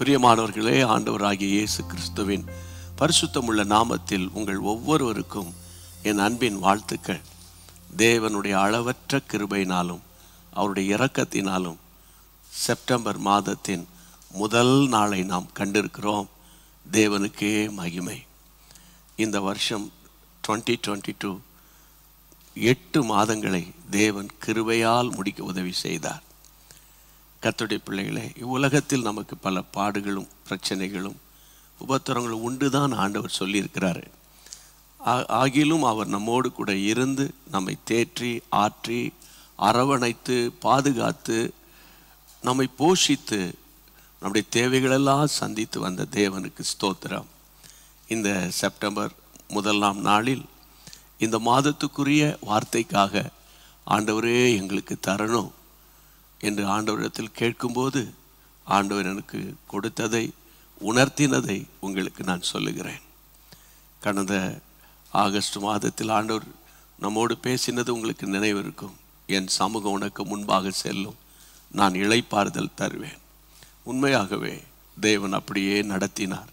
பிரியமானவர்களே ஆண்டவராகிய இயேசு கிறிஸ்துவின் பரிசுத்தமுள்ள நாமத்தில் உங்கள் ஒவ்வொருவருக்கும் என் அன்பின் வாழ்த்துக்கள் தேவனுடைய அளவற்ற கிருபையினாலும் அவருடைய இரக்கத்தினாலும் செப்டம்பர் மாதத்தின் முதல் நாளை நாம் கண்டிருக்கிறோம் தேவனுக்கே மகிமை இந்த வருஷம் டுவெண்ட்டி டுவெண்ட்டி டூ எட்டு மாதங்களை தேவன் கிருபையால் முடிக்க உதவி செய்தார் கத்துடைய பிள்ளைகளே இவ்வுலகத்தில் நமக்கு பல பாடுகளும் பிரச்சனைகளும் உபத்திரங்களும் உண்டு தான் ஆண்டவர் சொல்லியிருக்கிறாரு ஆகிலும் அவர் நம்மோடு கூட இருந்து நம்மை தேற்றி ஆற்றி அரவணைத்து பாதுகாத்து நம்மை போஷித்து நம்முடைய தேவைகளெல்லாம் சந்தித்து வந்த தேவனுக்கு ஸ்தோத்திரம் இந்த செப்டம்பர் முதலாம் நாளில் இந்த மாதத்துக்குரிய வார்த்தைக்காக ஆண்டவரே எங்களுக்கு தரணும் என்று ஆண்டவரிடத்தில் கேட்கும்போது ஆண்டவர் எனக்கு கொடுத்ததை உணர்த்தினதை உங்களுக்கு நான் சொல்லுகிறேன் கடந்த ஆகஸ்ட் மாதத்தில் ஆண்டவர் நம்மோடு பேசினது உங்களுக்கு நினைவிருக்கும் என் சமூகம் உனக்கு முன்பாக செல்லும் நான் இழைப்பாறுதல் தருவேன் உண்மையாகவே தேவன் அப்படியே நடத்தினார்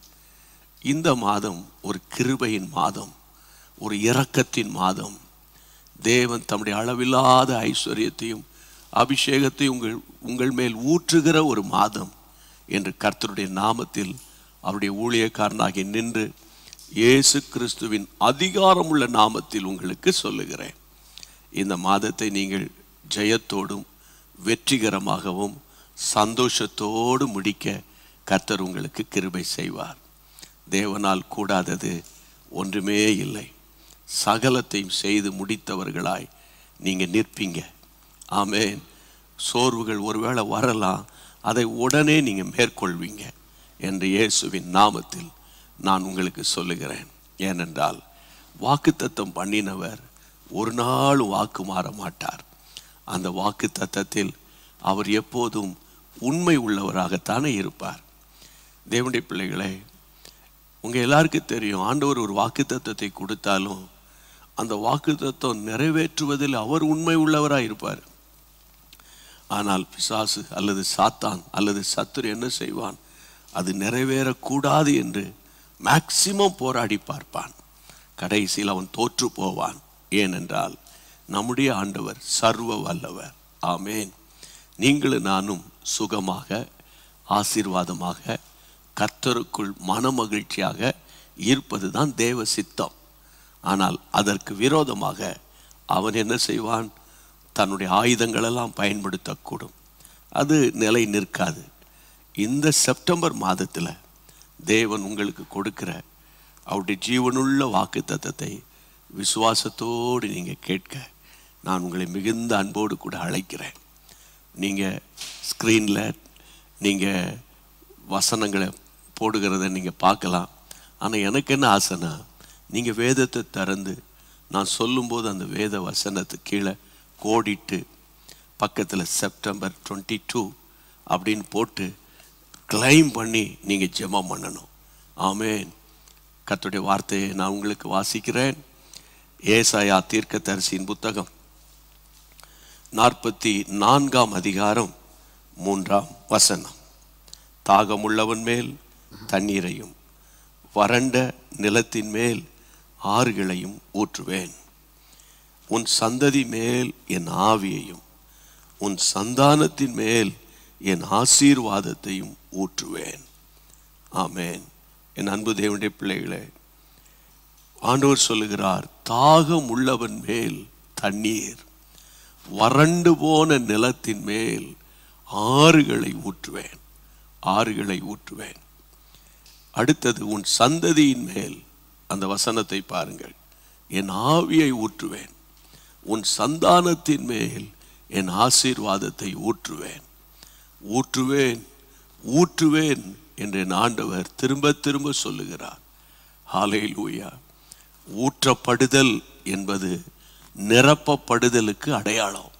இந்த மாதம் ஒரு கிருபையின் மாதம் ஒரு இரக்கத்தின் மாதம் தேவன் தம்முடைய அளவில்லாத ஐஸ்வர்யத்தையும் அபிஷேகத்தை உங்கள் உங்கள் மேல் ஊற்றுகிற ஒரு மாதம் என்று கர்த்தருடைய நாமத்தில் அவருடைய ஊழியக்காரனாகி நின்று இயேசு கிறிஸ்துவின் அதிகாரமுள்ள நாமத்தில் உங்களுக்கு சொல்லுகிறேன் இந்த மாதத்தை நீங்கள் ஜெயத்தோடும் வெற்றிகரமாகவும் சந்தோஷத்தோடு முடிக்க கர்த்தர் உங்களுக்கு கிருபை செய்வார் தேவனால் கூடாதது ஒன்றுமே இல்லை சகலத்தையும் செய்து முடித்தவர்களாய் நீங்கள் நிற்பீங்க ஆமேன் சோர்வுகள் ஒருவேளை வரலாம் அதை உடனே நீங்கள் மேற்கொள்வீங்க என்று இயேசுவின் நாமத்தில் நான் உங்களுக்கு சொல்லுகிறேன் ஏனென்றால் வாக்குத்தத்தம் பண்ணினவர் ஒரு நாள் வாக்கு மாற மாட்டார் அந்த வாக்கு அவர் எப்போதும் உண்மை உள்ளவராகத்தானே இருப்பார் தேவண்டி பிள்ளைகளே உங்கள் எல்லாருக்கும் தெரியும் ஆண்டவர் ஒரு வாக்கு தத்துவத்தை கொடுத்தாலும் அந்த வாக்கு தத்துவம் நிறைவேற்றுவதில் அவர் உண்மை உள்ளவராக இருப்பார் ஆனால் பிசாசு அல்லது சாத்தான் அல்லது சத்துரு என்ன செய்வான் அது நிறைவேறக்கூடாது என்று மேக்சிமம் போராடி பார்ப்பான் கடைசியில் அவன் தோற்று போவான் ஏனென்றால் நம்முடைய ஆண்டவர் சர்வ வல்லவர் ஆமேன் நீங்களும் நானும் சுகமாக ஆசீர்வாதமாக கர்த்தருக்குள் மன மகிழ்ச்சியாக இருப்பது தான் தேவ சித்தம் ஆனால் அதற்கு விரோதமாக அவன் என்ன செய்வான் தன்னுடைய ஆயுதங்களெல்லாம் பயன்படுத்தக்கூடும் அது நிலை நிற்காது இந்த செப்டம்பர் மாதத்தில் தேவன் உங்களுக்கு கொடுக்கிற அவருடைய ஜீவனுள்ள வாக்கு தத்தத்தை விசுவாசத்தோடு நீங்கள் கேட்க நான் உங்களை மிகுந்த அன்போடு கூட அழைக்கிறேன் நீங்கள் ஸ்க்ரீனில் நீங்கள் வசனங்களை போடுகிறத நீங்கள் பார்க்கலாம் ஆனால் எனக்கு என்ன ஆசைனா நீங்கள் வேதத்தை திறந்து நான் சொல்லும்போது அந்த வேத வசனத்து கீழே கோடிட்டு பக்கத்தில் செப்டம்பர் டுவெண்ட்டி டூ அப்படின்னு போட்டு கிளைம் பண்ணி நீங்கள் ஜெபம் பண்ணணும் ஆமேன் கத்துடைய வார்த்தையை நான் உங்களுக்கு வாசிக்கிறேன் ஏசாயா தரிசியின் புத்தகம் நாற்பத்தி நான்காம் அதிகாரம் மூன்றாம் வசனம் தாகமுள்ளவன் மேல் தண்ணீரையும் வறண்ட நிலத்தின் மேல் ஆறுகளையும் ஊற்றுவேன் உன் சந்ததி மேல் என் ஆவியையும் உன் சந்தானத்தின் மேல் என் ஆசீர்வாதத்தையும் ஊற்றுவேன் ஆமேன் என் அன்பு தேவனுடைய பிள்ளைகளே ஆண்டவர் சொல்லுகிறார் தாகம் உள்ளவன் மேல் தண்ணீர் வறண்டு போன நிலத்தின் மேல் ஆறுகளை ஊற்றுவேன் ஆறுகளை ஊற்றுவேன் அடுத்தது உன் சந்ததியின் மேல் அந்த வசனத்தை பாருங்கள் என் ஆவியை ஊற்றுவேன் உன் சந்தானத்தின் மேல் என் ஆசீர்வாதத்தை ஊற்றுவேன் ஊற்றுவேன் ஊற்றுவேன் என்று என் ஆண்டவர் திரும்ப திரும்ப சொல்லுகிறார் ஹாலையில் ஊயா ஊற்றப்படுதல் என்பது நிரப்பப்படுதலுக்கு அடையாளம்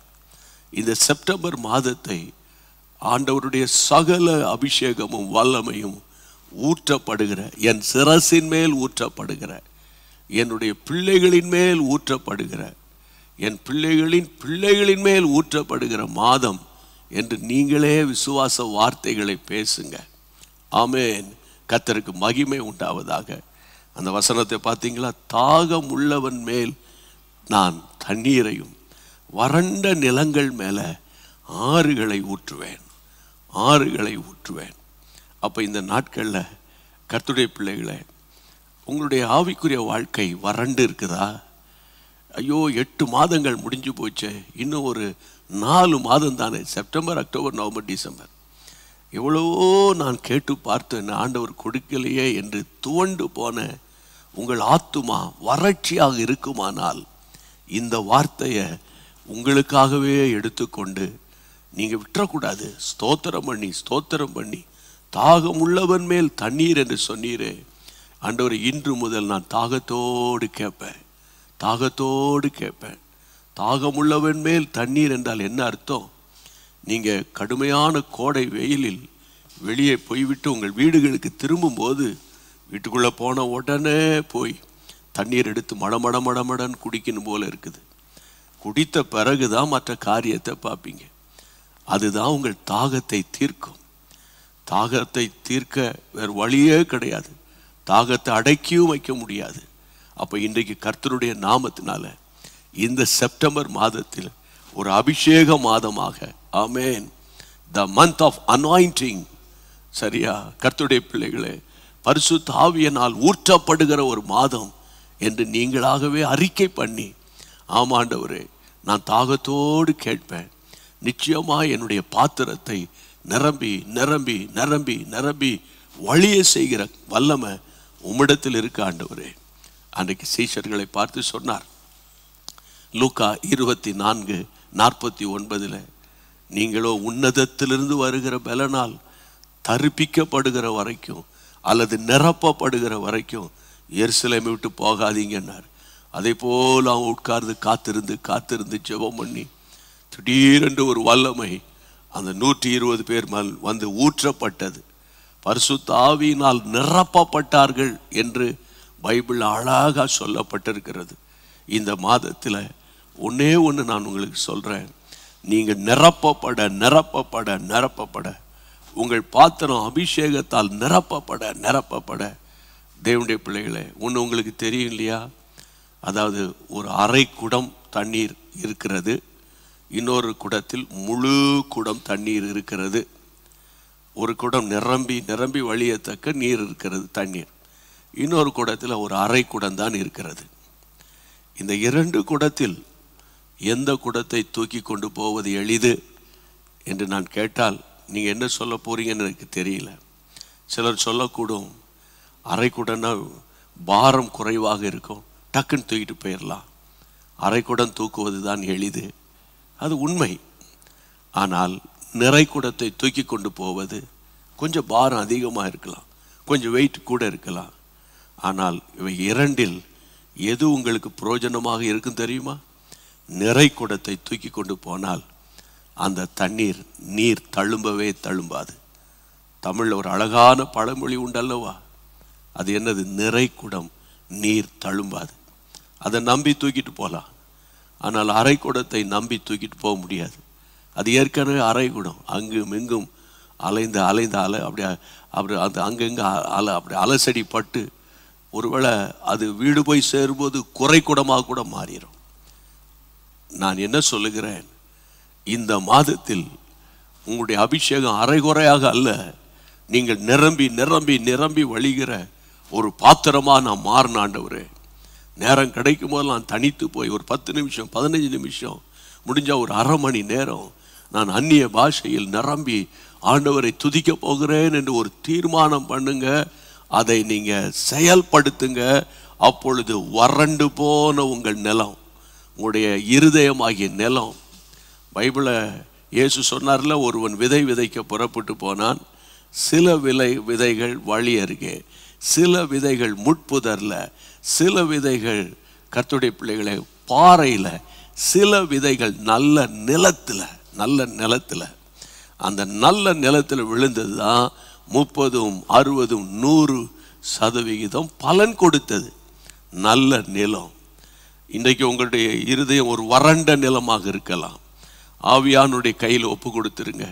இந்த செப்டம்பர் மாதத்தை ஆண்டவருடைய சகல அபிஷேகமும் வல்லமையும் ஊற்றப்படுகிற என் சிரசின் மேல் ஊற்றப்படுகிற என்னுடைய பிள்ளைகளின் மேல் ஊற்றப்படுகிற என் பிள்ளைகளின் பிள்ளைகளின் மேல் ஊற்றப்படுகிற மாதம் என்று நீங்களே விசுவாச வார்த்தைகளை பேசுங்க ஆமேன் கத்தருக்கு மகிமை உண்டாவதாக அந்த வசனத்தை பார்த்தீங்களா தாகம் உள்ளவன் மேல் நான் தண்ணீரையும் வறண்ட நிலங்கள் மேலே ஆறுகளை ஊற்றுவேன் ஆறுகளை ஊற்றுவேன் அப்போ இந்த நாட்களில் கத்துடைய பிள்ளைகளை உங்களுடைய ஆவிக்குரிய வாழ்க்கை வறண்டு இருக்குதா ஐயோ எட்டு மாதங்கள் முடிஞ்சு போச்சு இன்னும் ஒரு நாலு மாதம் தானே செப்டம்பர் அக்டோபர் நவம்பர் டிசம்பர் எவ்வளவோ நான் கேட்டு பார்த்தேன் ஆண்டவர் கொடுக்கலையே என்று துவண்டு போன உங்கள் ஆத்துமா வறட்சியாக இருக்குமானால் இந்த வார்த்தையை உங்களுக்காகவே எடுத்துக்கொண்டு நீங்கள் விட்டுறக்கூடாது ஸ்தோத்திரம் பண்ணி ஸ்தோத்திரம் பண்ணி தாகம் உள்ளவன் மேல் தண்ணீர் என்று சொன்னீரே ஆண்டவர் இன்று முதல் நான் தாகத்தோடு கேட்பேன் தாகத்தோடு கேட்பேன் தாகமுள்ளவன் மேல் தண்ணீர் என்றால் என்ன அர்த்தம் நீங்கள் கடுமையான கோடை வெயிலில் வெளியே போய்விட்டு உங்கள் வீடுகளுக்கு திரும்பும்போது வீட்டுக்குள்ளே போன உடனே போய் தண்ணீர் எடுத்து மடமட மடமடன் குடிக்கணும் போல் இருக்குது குடித்த பிறகு தான் மற்ற காரியத்தை பார்ப்பீங்க அதுதான் உங்கள் தாகத்தை தீர்க்கும் தாகத்தை தீர்க்க வேறு வழியே கிடையாது தாகத்தை அடக்கியும் வைக்க முடியாது அப்போ இன்றைக்கு கர்த்தருடைய நாமத்தினால இந்த செப்டம்பர் மாதத்தில் ஒரு அபிஷேக மாதமாக amen the month of anointing சரியா கர்த்தருடைய பிள்ளைகளே பரிசு தாவியனால் ஊற்றப்படுகிற ஒரு மாதம் என்று நீங்களாகவே அறிக்கை பண்ணி ஆமாண்டவரே நான் தாகத்தோடு கேட்பேன் நிச்சயமாக என்னுடைய பாத்திரத்தை நிரம்பி நிரம்பி நிரம்பி நிரம்பி வழியை செய்கிற வல்லமை உம்மிடத்தில் இருக்க ஆண்டவரே அன்றைக்கு சீஷர்களை பார்த்து சொன்னார் லூக்கா இருபத்தி நான்கு நாற்பத்தி ஒன்பதில் நீங்களோ உன்னதத்திலிருந்து வருகிற பலனால் தரிப்பிக்கப்படுகிற வரைக்கும் அல்லது நிரப்பப்படுகிற வரைக்கும் எருசலேமை விட்டு போகாதீங்கன்னார் அதே போல் அவன் உட்கார்ந்து காத்திருந்து காத்திருந்து ஜெபம் பண்ணி திடீரென்று ஒரு வல்லமை அந்த நூற்றி இருபது பேர் மேல் வந்து ஊற்றப்பட்டது பரிசுத்தாவியினால் நிரப்பப்பட்டார்கள் என்று பைபிள் அழகாக சொல்லப்பட்டிருக்கிறது இந்த மாதத்தில் ஒன்றே ஒன்று நான் உங்களுக்கு சொல்கிறேன் நீங்கள் நிரப்பப்பட நிரப்பப்பட நிரப்பப்பட உங்கள் பாத்திரம் அபிஷேகத்தால் நிரப்பப்பட நிரப்பப்பட தேவனுடைய பிள்ளைகளை ஒன்று உங்களுக்கு தெரியும் இல்லையா அதாவது ஒரு அரை குடம் தண்ணீர் இருக்கிறது இன்னொரு குடத்தில் முழு குடம் தண்ணீர் இருக்கிறது ஒரு குடம் நிரம்பி நிரம்பி வழியத்தக்க நீர் இருக்கிறது தண்ணீர் இன்னொரு குடத்தில் ஒரு அரை குடம் தான் இருக்கிறது இந்த இரண்டு குடத்தில் எந்த குடத்தை தூக்கி கொண்டு போவது எளிது என்று நான் கேட்டால் நீங்கள் என்ன சொல்ல போகிறீங்கன்னு எனக்கு தெரியல சிலர் சொல்லக்கூடும் அரை குடம்னா பாரம் குறைவாக இருக்கும் டக்குன்னு தூக்கிட்டு போயிடலாம் அரைக்குடம் தூக்குவது தான் எளிது அது உண்மை ஆனால் நிறை குடத்தை தூக்கி கொண்டு போவது கொஞ்சம் பாரம் அதிகமாக இருக்கலாம் கொஞ்சம் வெயிட் கூட இருக்கலாம் ஆனால் இவை இரண்டில் எது உங்களுக்கு புரோஜனமாக இருக்கும் தெரியுமா நிறை குடத்தை தூக்கி கொண்டு போனால் அந்த தண்ணீர் நீர் தழும்பவே தழும்பாது தமிழில் ஒரு அழகான பழமொழி உண்டல்லவா அது என்னது நிறை குடம் நீர் தழும்பாது அதை நம்பி தூக்கிட்டு போகலாம் ஆனால் அரை குடத்தை நம்பி தூக்கிட்டு போக முடியாது அது ஏற்கனவே அரை குடம் அங்கும் இங்கும் அலைந்து அலைந்து அலை அப்படியே அப்படி அது அங்கங்கே அலை அப்படி அலசடி பட்டு ஒருவேளை அது வீடு போய் சேரும்போது குறை கூடமாக கூட மாறிடும் நான் என்ன சொல்லுகிறேன் இந்த மாதத்தில் உங்களுடைய அபிஷேகம் அரைகுறையாக அல்ல நீங்கள் நிரம்பி நிரம்பி நிரம்பி வழிகிற ஒரு பாத்திரமாக நான் மாறினாண்டவர் நேரம் கிடைக்கும் போது நான் தனித்து போய் ஒரு பத்து நிமிஷம் பதினஞ்சு நிமிஷம் முடிஞ்சால் ஒரு அரை மணி நேரம் நான் அந்நிய பாஷையில் நிரம்பி ஆண்டவரை துதிக்கப் போகிறேன் என்று ஒரு தீர்மானம் பண்ணுங்கள் அதை நீங்கள் செயல்படுத்துங்க அப்பொழுது வறண்டு போன உங்கள் நிலம் உங்களுடைய இருதயமாகிய நிலம் பைபிளை இயேசு சொன்னார்ல ஒருவன் விதை விதைக்க புறப்பட்டு போனான் சில விலை விதைகள் வழி அருகே சில விதைகள் முட்புதரில் சில விதைகள் கத்துடைய பிள்ளைகளை பாறையில் சில விதைகள் நல்ல நிலத்தில் நல்ல நிலத்தில் அந்த நல்ல நிலத்தில் விழுந்தது தான் முப்பதும் அறுபதும் நூறு சதவிகிதம் பலன் கொடுத்தது நல்ல நிலம் இன்றைக்கு உங்களுடைய இருதயம் ஒரு வறண்ட நிலமாக இருக்கலாம் ஆவியானுடைய கையில் ஒப்பு கொடுத்துருங்க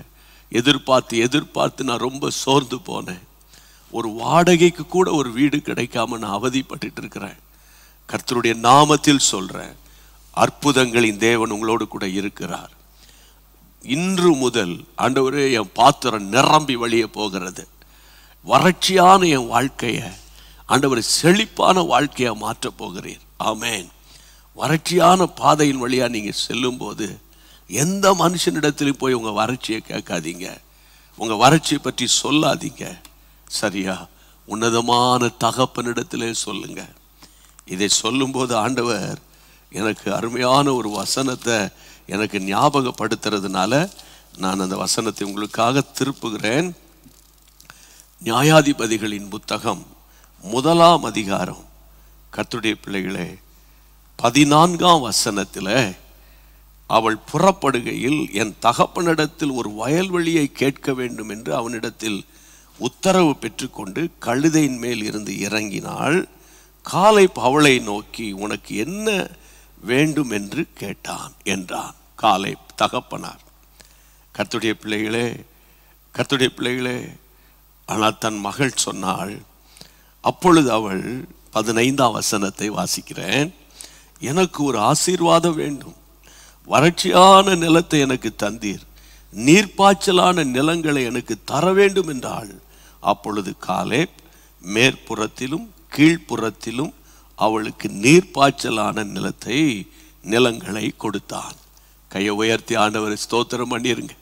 எதிர்பார்த்து எதிர்பார்த்து நான் ரொம்ப சோர்ந்து போனேன் ஒரு வாடகைக்கு கூட ஒரு வீடு கிடைக்காம நான் அவதிப்பட்டு இருக்கிறேன் கர்த்தருடைய நாமத்தில் சொல்கிறேன் அற்புதங்களின் தேவன் உங்களோடு கூட இருக்கிறார் இன்று முதல் ஆண்டவரே என் பாத்திரம் நிரம்பி வழியே போகிறது வறட்சியான என் வாழ்க்கையை ஆண்டவர் செழிப்பான வாழ்க்கையை மாற்றப் போகிறீர் ஆமேன் வறட்சியான பாதையின் வழியாக நீங்கள் செல்லும்போது எந்த மனுஷனிடத்திலும் போய் உங்கள் வறட்சியை கேட்காதீங்க உங்கள் வறட்சியை பற்றி சொல்லாதீங்க சரியா உன்னதமான தகப்பனிடத்திலே சொல்லுங்க இதை சொல்லும்போது ஆண்டவர் எனக்கு அருமையான ஒரு வசனத்தை எனக்கு ஞாபகப்படுத்துறதுனால நான் அந்த வசனத்தை உங்களுக்காக திருப்புகிறேன் நியாயாதிபதிகளின் புத்தகம் முதலாம் அதிகாரம் கத்துடைய பிள்ளைகளே பதினான்காம் வசனத்தில் அவள் புறப்படுகையில் என் தகப்பனிடத்தில் ஒரு வயல்வெளியை கேட்க வேண்டும் என்று அவனிடத்தில் உத்தரவு பெற்றுக்கொண்டு கழுதையின் மேல் இருந்து இறங்கினாள் காலை பவளை நோக்கி உனக்கு என்ன வேண்டும் என்று கேட்டான் என்றான் காலை தகப்பனார் கத்துடைய பிள்ளைகளே கத்துடைய பிள்ளைகளே ஆனால் தன் மகள் சொன்னாள் அப்பொழுது அவள் பதினைந்தாம் வசனத்தை வாசிக்கிறேன் எனக்கு ஒரு ஆசீர்வாதம் வேண்டும் வறட்சியான நிலத்தை எனக்கு தந்தீர் நீர்ப்பாய்ச்சலான நிலங்களை எனக்கு தர வேண்டும் என்றாள் அப்பொழுது காலே மேற்புறத்திலும் கீழ்ப்புறத்திலும் அவளுக்கு நீர்ப்பாய்ச்சலான நிலத்தை நிலங்களை கொடுத்தான் கையை உயர்த்தி ஆண்டவரை ஸ்தோத்திரம் பண்ணிருங்க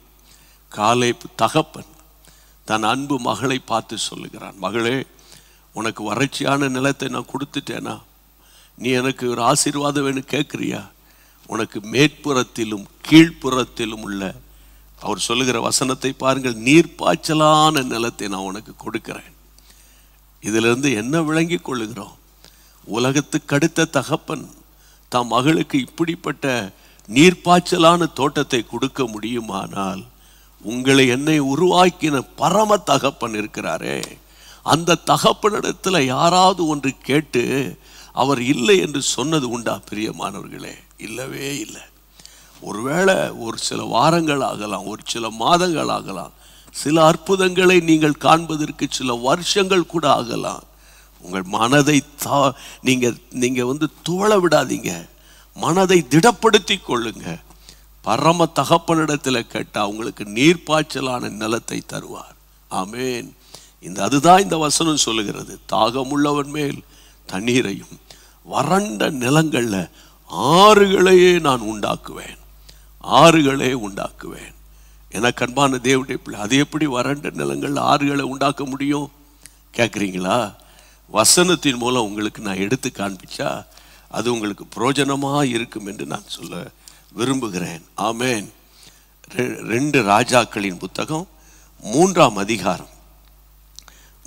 காலை தகப்பன் தன் அன்பு மகளை பார்த்து சொல்லுகிறான் மகளே உனக்கு வறட்சியான நிலத்தை நான் கொடுத்துட்டேனா நீ எனக்கு ஒரு ஆசீர்வாதம் வேணும் கேட்குறியா உனக்கு மேற்புறத்திலும் கீழ்ப்புறத்திலும் உள்ள அவர் சொல்லுகிற வசனத்தை பாருங்கள் நீர்ப்பாய்ச்சலான நிலத்தை நான் உனக்கு கொடுக்குறேன் இதிலிருந்து என்ன விளங்கி கொள்ளுகிறோம் உலகத்துக்கு அடுத்த தகப்பன் தம் மகளுக்கு இப்படிப்பட்ட நீர்ப்பாய்ச்சலான தோட்டத்தை கொடுக்க முடியுமானால் உங்களை என்னை உருவாக்கின பரம தகப்பன் இருக்கிறாரே அந்த தகப்பனிடத்தில் யாராவது ஒன்று கேட்டு அவர் இல்லை என்று சொன்னது உண்டா பிரியமானவர்களே இல்லவே இல்லை ஒருவேளை ஒரு சில வாரங்கள் ஆகலாம் ஒரு சில மாதங்கள் ஆகலாம் சில அற்புதங்களை நீங்கள் காண்பதற்கு சில வருஷங்கள் கூட ஆகலாம் உங்கள் மனதை தா நீங்கள் நீங்கள் வந்து துவள விடாதீங்க மனதை திடப்படுத்தி கொள்ளுங்க பரம தகப்பனிடத்தில் கேட்டால் உங்களுக்கு நீர்ப்பாய்ச்சலான நிலத்தை தருவார் ஆமேன் இந்த அதுதான் இந்த வசனம் சொல்லுகிறது தாகமுள்ளவன் மேல் தண்ணீரையும் வறண்ட நிலங்களில் ஆறுகளையே நான் உண்டாக்குவேன் ஆறுகளே உண்டாக்குவேன் என கண்பான தேவடைய பிள்ளை அது எப்படி வறண்ட நிலங்களில் ஆறுகளை உண்டாக்க முடியும் கேட்குறீங்களா வசனத்தின் மூலம் உங்களுக்கு நான் எடுத்து காண்பிச்சா அது உங்களுக்கு புரோஜனமாக இருக்கும் என்று நான் சொல்ல விரும்புகிறேன் ஆமேன் ரெண்டு ராஜாக்களின் புத்தகம் மூன்றாம் அதிகாரம்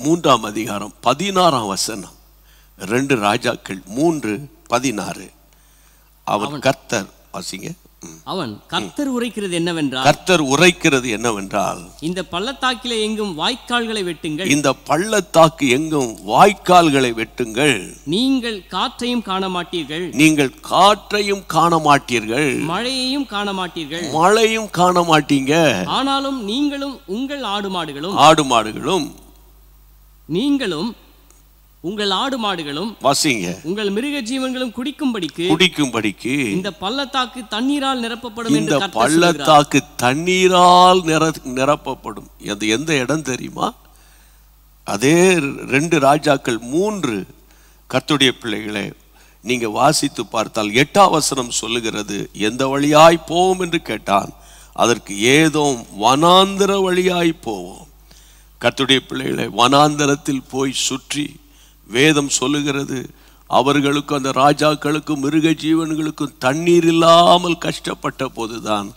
மூன்றாம் அதிகாரம் பதினாறாம் வசனம் ரெண்டு ராஜாக்கள் மூன்று பதினாறு அவன் கர்த்தர் வாசிங்க அவன் கர்த்தர் உரைக்கிறது என்னவென்றால் கர்த்தர் உரைக்கிறது என்னவென்றால் இந்த பள்ளத்தாக்கிலே எங்கும் வாய்க்கால்களை வெட்டுங்கள் இந்த பள்ளத்தாக்கு எங்கும் வாய்க்கால்களை வெட்டுங்கள் நீங்கள் காற்றையும் காண மாட்டீர்கள் நீங்கள் காற்றையும் காண மாட்டீர்கள் மழையையும் காண மாட்டீர்கள் மழையும் காண மாட்டீங்க ஆனாலும் நீங்களும் உங்கள் ஆடு மாடுகளும் ஆடு மாடுகளும் நீங்களும் உங்கள் ஆடு மாடுகளும் வாசிங்க உங்கள் மிருக ஜீவன்களும் குடிக்கும்படிக்கு குடிக்கும்படிக்கு இந்த பள்ளத்தாக்கு தண்ணீரால் நிரப்பப்படும் இந்த பள்ளத்தாக்கு தண்ணீரால் நிரப்பப்படும் அது எந்த இடம் தெரியுமா அதே ரெண்டு ராஜாக்கள் மூன்று கத்துடைய பிள்ளைகளே நீங்க வாசித்து பார்த்தால் எட்டாவசனம் சொல்லுகிறது எந்த வழியாய் போவோம் என்று கேட்டான் அதற்கு ஏதோ வனாந்திர வழியாய் போவோம் கத்துடைய பிள்ளைகளை வனாந்திரத்தில் போய் சுற்றி வேதம் சொல்லுகிறது அவர்களுக்கும் அந்த ராஜாக்களுக்கும் மிருக ஜீவன்களுக்கும் தண்ணீர் இல்லாமல் கஷ்டப்பட்ட போதுதான்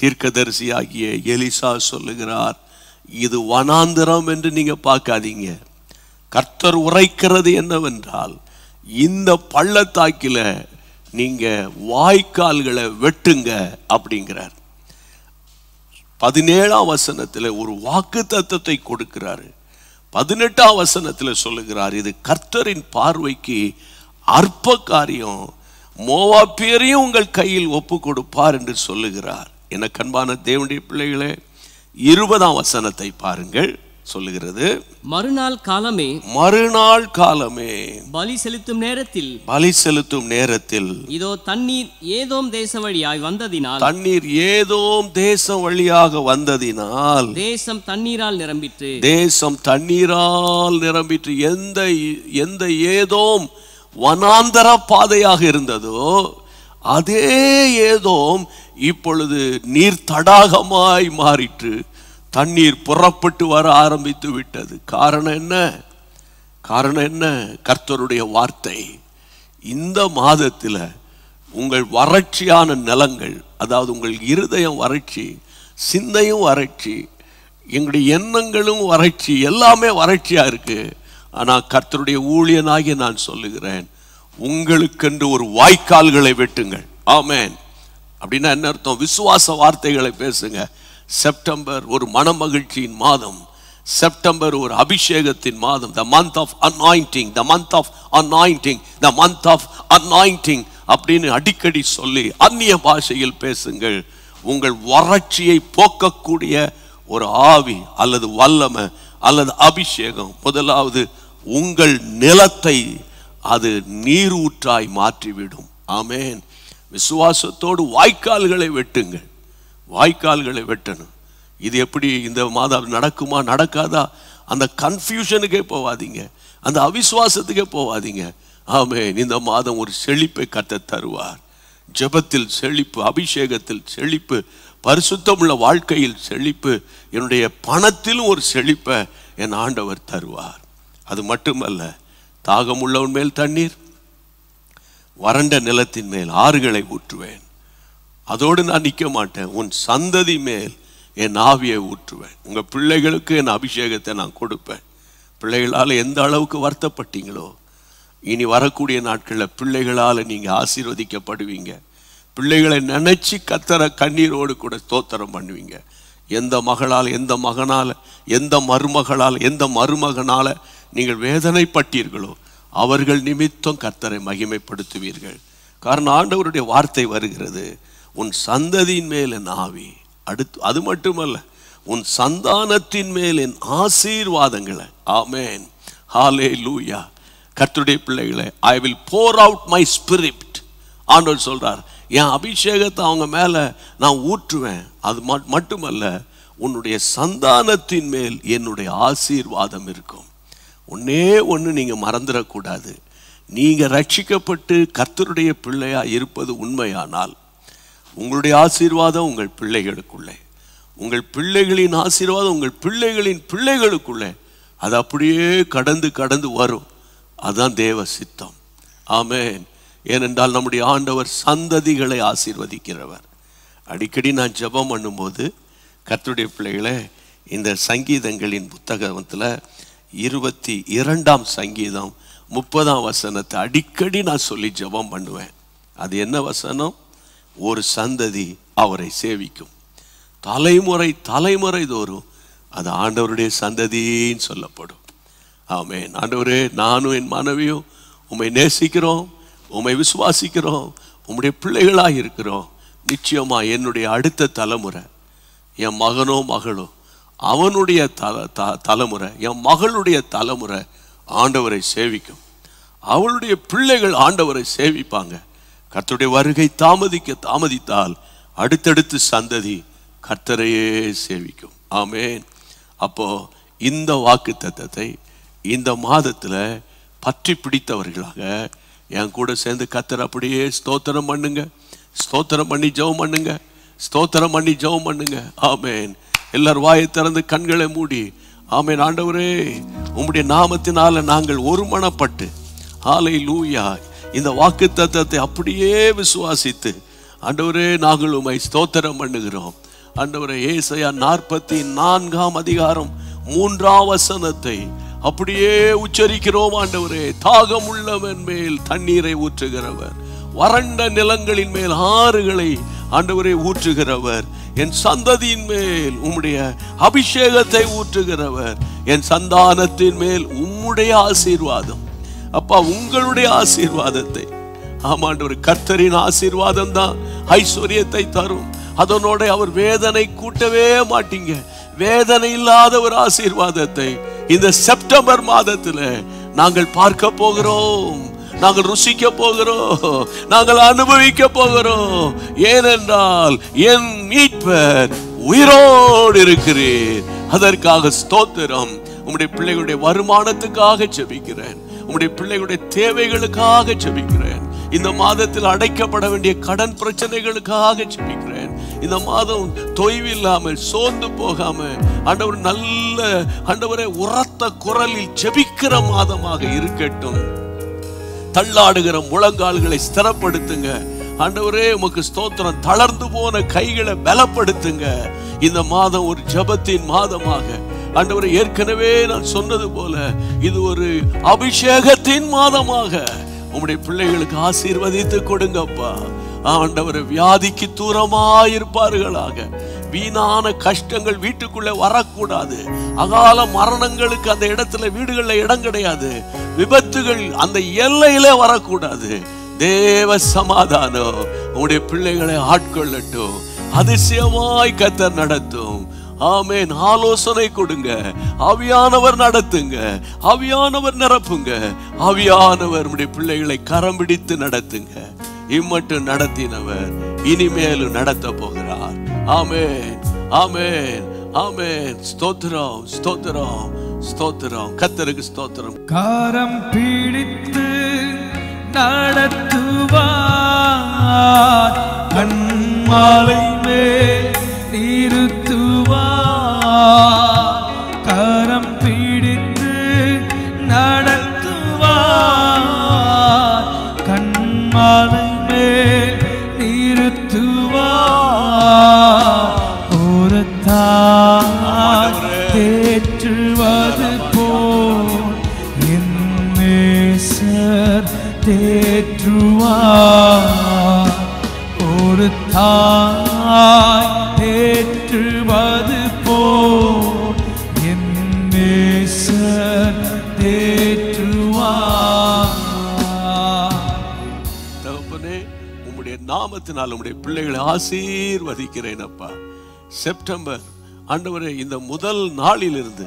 தீர்க்கதரிசி ஆகிய எலிசா சொல்லுகிறார் இது வனாந்திரம் என்று நீங்கள் பார்க்காதீங்க கர்த்தர் உரைக்கிறது என்னவென்றால் இந்த பள்ளத்தாக்கில் நீங்கள் வாய்க்கால்களை வெட்டுங்க அப்படிங்கிறார் பதினேழாம் வசனத்தில் ஒரு வாக்கு தத்துவத்தை கொடுக்கிறாரு பதினெட்டாம் வசனத்தில் சொல்லுகிறார் இது கர்த்தரின் பார்வைக்கு அற்ப காரியம் மோவா பேரையும் உங்கள் கையில் ஒப்பு கொடுப்பார் என்று சொல்லுகிறார் என கண்பான தேவனுடைய பிள்ளைகளே இருபதாம் வசனத்தை பாருங்கள் சொல்லுகிறது மறுநாள் காலமே மறுநாள் காலமே பலி செலுத்தும் நேரத்தில் பலி செலுத்தும் நேரத்தில் இதோ தண்ணீர் ஏதோம் தேச வழியாய் வந்ததினால் தண்ணீர் ஏதோம் தேசம் வழியாக வந்ததினால் தேசம் தண்ணீரால் நிரம்பிற்று தேசம் தண்ணீரால் நிரம்பிற்று எந்த எந்த ஏதோம் வனாந்தர பாதையாக இருந்ததோ அதே ஏதோம் இப்பொழுது நீர் தடாகமாய் மாறிற்று தண்ணீர் புறப்பட்டு வர ஆரம்பித்து விட்டது காரணம் என்ன காரணம் என்ன கர்த்தருடைய வார்த்தை இந்த மாதத்தில் உங்கள் வறட்சியான நிலங்கள் அதாவது உங்கள் இருதயம் வறட்சி சிந்தையும் வறட்சி எங்களுடைய எண்ணங்களும் வறட்சி எல்லாமே வறட்சியாக இருக்குது ஆனால் கர்த்தருடைய ஊழியனாகி நான் சொல்லுகிறேன் உங்களுக்கென்று ஒரு வாய்க்கால்களை வெட்டுங்கள் ஆமேன் அப்படின்னா என்ன அர்த்தம் விசுவாச வார்த்தைகளை பேசுங்க செப்டம்பர் ஒரு மனமகிழ்ச்சியின் மாதம் செப்டம்பர் ஒரு அபிஷேகத்தின் மாதம் the month of anointing the month of anointing the month of anointing அப்படின்னு அடிக்கடி சொல்லி அந்நிய பாஷையில் பேசுங்கள் உங்கள் வறட்சியை போக்கக்கூடிய ஒரு ஆவி அல்லது வல்லமை அல்லது அபிஷேகம் முதலாவது உங்கள் நிலத்தை அது நீரூற்றாய் மாற்றிவிடும் ஆமேன் விசுவாசத்தோடு வாய்க்கால்களை வெட்டுங்கள் வாய்க்கால்களை வெட்டணும் இது எப்படி இந்த மாதம் நடக்குமா நடக்காதா அந்த கன்ஃபியூஷனுக்கே போவாதீங்க அந்த அவிசுவாசத்துக்கே போவாதீங்க ஆமே இந்த மாதம் ஒரு செழிப்பை கத்த தருவார் ஜபத்தில் செழிப்பு அபிஷேகத்தில் செழிப்பு பரிசுத்தமுள்ள வாழ்க்கையில் செழிப்பு என்னுடைய பணத்திலும் ஒரு செழிப்பை என் ஆண்டவர் தருவார் அது மட்டுமல்ல தாகம் உள்ளவன் மேல் தண்ணீர் வறண்ட நிலத்தின் மேல் ஆறுகளை ஊற்றுவேன் அதோடு நான் நிற்க மாட்டேன் உன் சந்ததி மேல் என் ஆவியை ஊற்றுவேன் உங்கள் பிள்ளைகளுக்கு என் அபிஷேகத்தை நான் கொடுப்பேன் பிள்ளைகளால் எந்த அளவுக்கு வருத்தப்பட்டீங்களோ இனி வரக்கூடிய நாட்களில் பிள்ளைகளால் நீங்கள் ஆசீர்வதிக்கப்படுவீங்க பிள்ளைகளை நினச்சி கத்தர கண்ணீரோடு கூட ஸ்தோத்திரம் பண்ணுவீங்க எந்த மகளால் எந்த மகனால் எந்த மருமகளால் எந்த மருமகனால் நீங்கள் வேதனைப்பட்டீர்களோ அவர்கள் நிமித்தம் கர்த்தரை மகிமைப்படுத்துவீர்கள் காரணம் ஆண்டவருடைய வார்த்தை வருகிறது உன் சந்ததியின் மேல் என் ஆவி அடுத்து அது மட்டுமல்ல உன் சந்தானத்தின் மேல் என் ஆசீர்வாதங்களை ஆமேன் ஹாலே லூயா கத்துடைய பிள்ளைகளை I will pour out my spirit ஆண்டவர் சொல்கிறார் என் அபிஷேகத்தை அவங்க மேலே நான் ஊற்றுவேன் அது மட்டுமல்ல உன்னுடைய சந்தானத்தின் மேல் என்னுடைய ஆசீர்வாதம் இருக்கும் ஒன்றே ஒன்று நீங்கள் மறந்துடக்கூடாது நீங்கள் ரட்சிக்கப்பட்டு கர்த்தருடைய பிள்ளையாக இருப்பது உண்மையானால் உங்களுடைய ஆசீர்வாதம் உங்கள் பிள்ளைகளுக்குள்ளே உங்கள் பிள்ளைகளின் ஆசீர்வாதம் உங்கள் பிள்ளைகளின் பிள்ளைகளுக்குள்ளே அது அப்படியே கடந்து கடந்து வரும் அதுதான் தேவ சித்தம் ஆமேன் ஏனென்றால் நம்முடைய ஆண்டவர் சந்ததிகளை ஆசீர்வதிக்கிறவர் அடிக்கடி நான் ஜபம் பண்ணும்போது கத்துடைய பிள்ளைகளை இந்த சங்கீதங்களின் புத்தகத்தில் இருபத்தி இரண்டாம் சங்கீதம் முப்பதாம் வசனத்தை அடிக்கடி நான் சொல்லி ஜபம் பண்ணுவேன் அது என்ன வசனம் ஒரு சந்ததி அவரை சேவிக்கும் தலைமுறை தலைமுறை தோறும் அது ஆண்டவருடைய சந்ததின்னு சொல்லப்படும் ஆமே ஆண்டவரே நானும் என் மனைவியும் உண்மை நேசிக்கிறோம் உண்மை விசுவாசிக்கிறோம் உம்முடைய பிள்ளைகளாக இருக்கிறோம் நிச்சயமாக என்னுடைய அடுத்த தலைமுறை என் மகனோ மகளோ அவனுடைய தல த தலைமுறை என் மகளுடைய தலைமுறை ஆண்டவரை சேவிக்கும் அவளுடைய பிள்ளைகள் ஆண்டவரை சேவிப்பாங்க கர்த்தருடைய வருகை தாமதிக்க தாமதித்தால் அடுத்தடுத்து சந்ததி கர்த்தரையே சேவிக்கும் ஆமேன் அப்போ இந்த வாக்கு தத்தத்தை இந்த மாதத்தில் பற்றி பிடித்தவர்களாக என் கூட சேர்ந்து கத்தர் அப்படியே ஸ்தோத்திரம் பண்ணுங்க ஸ்தோத்திரம் பண்ணி ஜெபம் பண்ணுங்க ஸ்தோத்திரம் பண்ணி ஜெபம் பண்ணுங்க ஆமேன் எல்லார் வாயை திறந்து கண்களை மூடி ஆமேன் ஆண்டவரே உம்முடைய நாமத்தினால நாங்கள் ஒரு மனப்பட்டு ஆலை லூயா இந்த வாக்கு தத்துவத்தை அப்படியே விசுவாசித்து அண்டவரே நாங்கள் உமை ஸ்தோத்திரம் பண்ணுகிறோம் அண்டவரே ஏசையா நாற்பத்தி நான்காம் அதிகாரம் மூன்றாம் வசனத்தை அப்படியே உச்சரிக்கிறோம் ஆண்டவரே தாகம் உள்ளவன் மேல் தண்ணீரை ஊற்றுகிறவர் வறண்ட நிலங்களின் மேல் ஆறுகளை ஆண்டவரை ஊற்றுகிறவர் என் சந்ததியின் மேல் உம்முடைய அபிஷேகத்தை ஊற்றுகிறவர் என் சந்தானத்தின் மேல் உம்முடைய ஆசீர்வாதம் அப்பா உங்களுடைய ஆசீர்வாதத்தை ஆமாண்ட ஒரு கர்த்தரின் ஆசீர்வாதம் தான் ஐஸ்வர்யத்தை தரும் அதனோட அவர் வேதனை கூட்டவே மாட்டீங்க வேதனை இல்லாத ஒரு ஆசீர்வாதத்தை இந்த செப்டம்பர் மாதத்துல நாங்கள் பார்க்க போகிறோம் நாங்கள் ருசிக்க போகிறோம் நாங்கள் அனுபவிக்க போகிறோம் ஏனென்றால் என் மீட்பர் உயிரோடு இருக்கிறேன் அதற்காக ஸ்தோத்திரம் உங்களுடைய பிள்ளைகளுடைய வருமானத்துக்காக செபிக்கிறேன் உங்களுடைய பிள்ளைகளுடைய தேவைகளுக்காக செபிக்கிறேன் இந்த மாதத்தில் அடைக்கப்பட வேண்டிய கடன் பிரச்சனைகளுக்காக செபிக்கிறேன் இந்த மாதம் தொய்வு இல்லாமல் சோர்ந்து போகாம ஆண்டவர் நல்ல ஆண்டவரை உரத்த குரலில் செபிக்கிற மாதமாக இருக்கட்டும் தள்ளாடுகிற முழங்கால்களை ஸ்திரப்படுத்துங்க ஆண்டவரே உமக்கு ஸ்தோத்திரம் தளர்ந்து போன கைகளை பலப்படுத்துங்க இந்த மாதம் ஒரு ஜபத்தின் மாதமாக ஆண்டவர் ஏற்கனவே நான் சொன்னது போல இது ஒரு அபிஷேகத்தின் மாதமாக உங்களுடைய பிள்ளைகளுக்கு ஆசீர்வதித்து கொடுங்கப்பா ஆண்டவர் வியாதிக்கு தூரமாயிருப்பார்களாக வீணான கஷ்டங்கள் வீட்டுக்குள்ளே வரக்கூடாது அகால மரணங்களுக்கு அந்த இடத்துல வீடுகளில் இடம் கிடையாது விபத்துகள் அந்த எல்லையிலே வரக்கூடாது தேவ சமாதானம் உங்களுடைய பிள்ளைகளை ஆட்கொள்ளட்டும் அதிசயமாய் கத்தர் நடத்தும் ஆமேன் ஆலோசனை கொடுங்க ஆவியானவர் நடத்துங்க ஆவியானவர் நிரப்புங்க ஆவியானவர் பிள்ளைகளை கரம் பிடித்து நடத்துங்க இம்மட்டும் நடத்தினவர் இனிமேலும் நடத்த போகிறார் ஆமேன் ஆமேன் ஆமேன் ஸ்தோத்திரம் ஸ்தோத்திரம் ஸ்தோத்திரம் கத்தருக்கு ஸ்தோத்திரம் காரம் பிடித்து நடத்துவார் கண்மாலை மேல் நாமத்தினால் உடைய பிள்ளைகளை ஆசீர்வதிக்கிறேன் அப்பா செப்டம்பர் ஆண்டவரே இந்த முதல் நாளிலிருந்து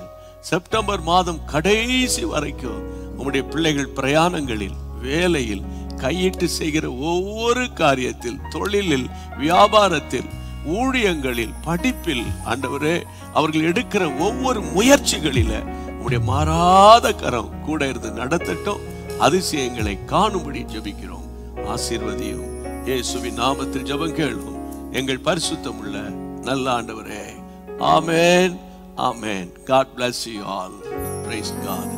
செப்டம்பர் மாதம் கடைசி வரைக்கும் உங்களுடைய பிள்ளைகள் பிரயாணங்களில் வேலையில் கையிட்டு செய்கிற ஒவ்வொரு காரியத்தில் தொழிலில் வியாபாரத்தில் ஊழியங்களில் படிப்பில் ஆண்டவரே அவர்கள் எடுக்கிற ஒவ்வொரு முயற்சிகளில உங்களுடைய மாறாத கரம் கூட இருந்து நடத்தட்டும் அதிசயங்களை காணும்படி ஜபிக்கிறோம் ஆசீர்வதியும் இயேசுவின் நாமத்தில் ஜபம் கேளும் எங்கள் பரிசுத்தம் உள்ள நல்ல ஆண்டவரே amen amen God bless you all praise God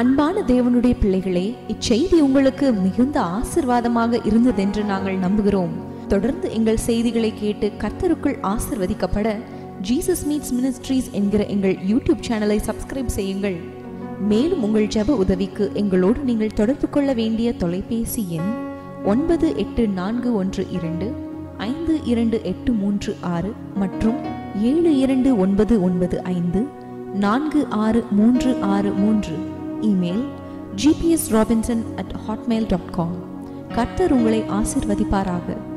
அன்பான தேவனுடைய பிள்ளைகளே இச்செய்தி உங்களுக்கு மிகுந்த ஆசிர்வாதமாக இருந்ததென்று நாங்கள் நம்புகிறோம் தொடர்ந்து எங்கள் செய்திகளை கேட்டு கர்த்தருக்குள் ஆசிர்வதிக்கப்பட ஜீசஸ் மீட்ஸ் மினிஸ்ட்ரீஸ் என்கிற எங்கள் யூடியூப் சேனலை சப்ஸ்கிரைப் செய்யுங்கள் மேலும் உங்கள் ஜப உதவிக்கு எங்களோடு நீங்கள் தொடர்பு கொள்ள வேண்டிய தொலைபேசி எண் ஒன்பது எட்டு நான்கு ஒன்று இரண்டு ஐந்து இரண்டு எட்டு மூன்று ஆறு மற்றும் ஏழு இரண்டு ஒன்பது ஒன்பது ஐந்து நான்கு ஆறு மூன்று ஆறு மூன்று email GPS Robinson at Hotmail dot com கர்த்தர் உங்களை ஆசிர்வதிப்பாராக